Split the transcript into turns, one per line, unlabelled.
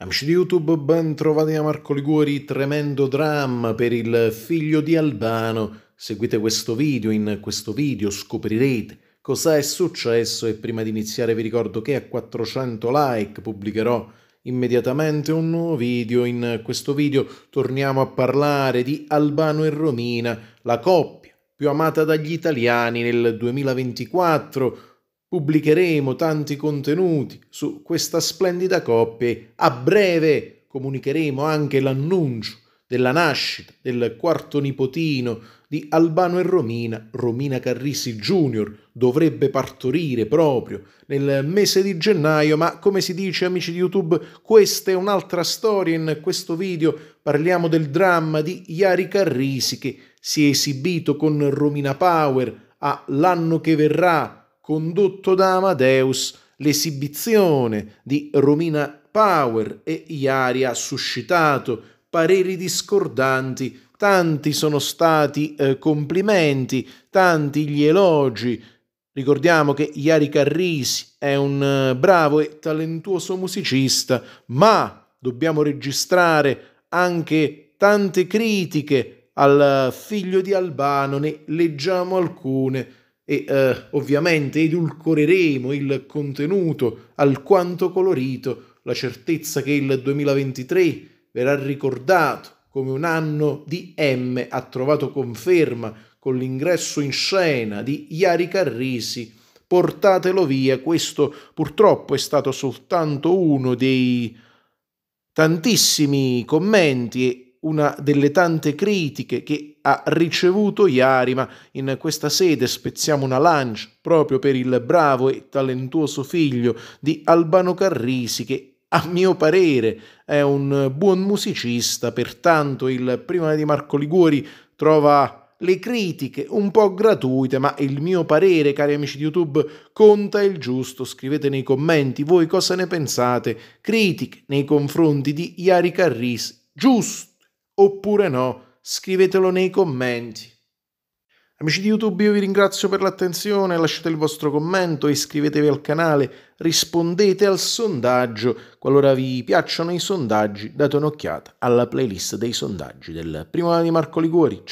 Amici di YouTube, ben trovati a Marco Liguori, tremendo dramma per il figlio di Albano. Seguite questo video, in questo video scoprirete cosa è successo e prima di iniziare vi ricordo che a 400 like pubblicherò immediatamente un nuovo video. In questo video torniamo a parlare di Albano e Romina, la coppia più amata dagli italiani nel 2024 Pubblicheremo tanti contenuti su questa splendida coppia e a breve comunicheremo anche l'annuncio della nascita del quarto nipotino di Albano e Romina, Romina Carrisi Jr. dovrebbe partorire proprio nel mese di gennaio, ma come si dice amici di YouTube, questa è un'altra storia. In questo video parliamo del dramma di Iari Carrisi che si è esibito con Romina Power a L'anno che verrà condotto da Amadeus, l'esibizione di Romina Power e Iari ha suscitato pareri discordanti, tanti sono stati eh, complimenti, tanti gli elogi. Ricordiamo che Iari Carrisi è un eh, bravo e talentuoso musicista, ma dobbiamo registrare anche tante critiche al eh, figlio di Albano, ne leggiamo alcune e eh, ovviamente edulcoreremo il contenuto alquanto colorito, la certezza che il 2023 verrà ricordato come un anno di M ha trovato conferma con l'ingresso in scena di Iari Carrisi. Portatelo via, questo purtroppo è stato soltanto uno dei tantissimi commenti e una delle tante critiche che ha ricevuto Iari, ma in questa sede spezziamo una lancia proprio per il bravo e talentuoso figlio di Albano Carrisi che a mio parere è un buon musicista, pertanto il prima di Marco Liguori trova le critiche un po' gratuite, ma il mio parere, cari amici di YouTube, conta il giusto. Scrivete nei commenti voi cosa ne pensate. Critiche nei confronti di Iari Carris, giusto oppure no, scrivetelo nei commenti. Amici di YouTube, io vi ringrazio per l'attenzione, lasciate il vostro commento, iscrivetevi al canale, rispondete al sondaggio. Qualora vi piacciono i sondaggi, date un'occhiata alla playlist dei sondaggi del primo anno di Marco Liguori.